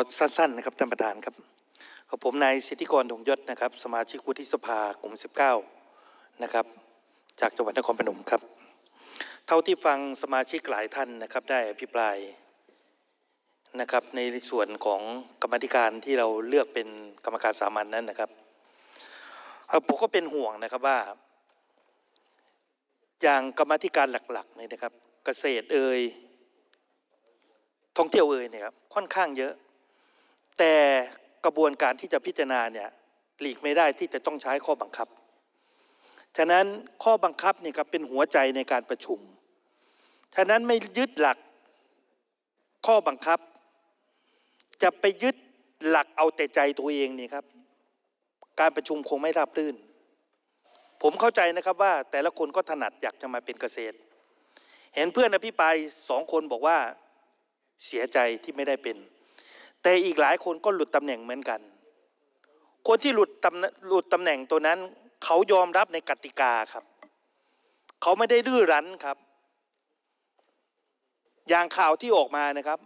อสั้นๆนะครับท่านประธานครับกับผมนายสิทธิกรถงยศนะครับสมาชิกวุฒิสภากลุ่ม19นะครับจากจังหวัดนครปฐมครับเท่าที่ฟังสมาชิกหลายท่านนะครับได้อภิปรายนะครับในส่วนของกรรมธิการที่เราเลือกเป็นกรรมการสามัญนนั้นนะครับผมก็เป็นห่วงนะครับว่า อย่างกรรมธิการหลักๆเนี่ยนะครับ เกษตรเอ่ยท่องเที่ยวเอ่ยเนี่ยครับค่อนข้างเยอะแต่กระบวนการที่จะพิจารณาเนี่ยหลีกไม่ได้ที่จะต้องใช้ข้อบังคับ ฉะนั้นข้อบังคับเนี่ยครับเป็นหัวใจในการประชุมฉะนั้นไม่ยึดหลักข้อบังคับ จะไปยึดหลักเอาแต่ใจตัวเองนี่ครับ การประชุมคงไม่ราบรื่น ผมเข้าใจนะครับว่าแต่ละคนก็ถนัดอยากจะมาเป็นเกษตร เห็นเพื่อนอภิปรายสองคนบอกว่าเสียใจที่ไม่ได้เป็นแต่อีกหลายคนก็หลุดตำแหน่งเหมือนกัน คนที่หลุดตำหลุดตำแหน่งตัวนั้นเขายอมรับในกติกาครับ เขาไม่ได้ดื้อรั้นครับ อย่างข่าวที่ออกมานะครับ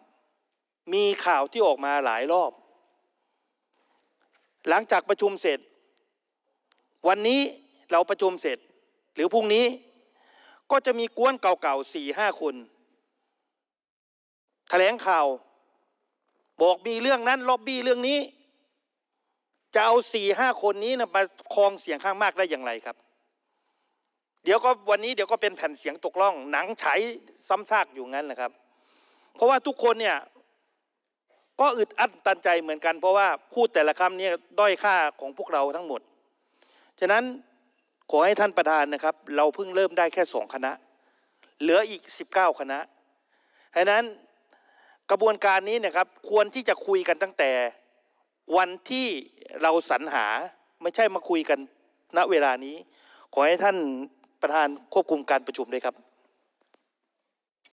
มีข่าวที่ออกมาหลายรอบ หลังจากประชุมเสร็จ วันนี้เราประชุมเสร็จ หรือพรุ่งนี้ก็จะมีกวนเก่าๆสี่ห้าคน แถลงข่าวบอกมีเรื่องนั้นล็อบบี้เรื่องนี้ จะเอาสี่ห้าคนนี้นะมาคลองเสียงข้างมากได้อย่างไรครับ เดี๋ยวก็วันนี้ เดี๋ยวก็เป็นแผ่นเสียงตกล่องหนังฉายซ้ำซากอยู่งั้นนะครับ เพราะว่าทุกคนเนี่ย ก็อึดอัดตันใจเหมือนกันเพราะว่าพูดแต่ละคำเนี่ยด้อยค่าของพวกเราทั้งหมด ฉะนั้นขอให้ท่านประธานนะครับ เราเพิ่งเริ่มได้แค่สองคณะ เหลืออีก19คณะฉะนั้นกระบวนการนี้นะครับควรที่จะคุยกันตั้งแต่ วันที่เราสรรหาไม่ใช่มาคุยกัน ณเวลานี้ ขอให้ท่านประธานควบคุมการประชุมด้วยครับ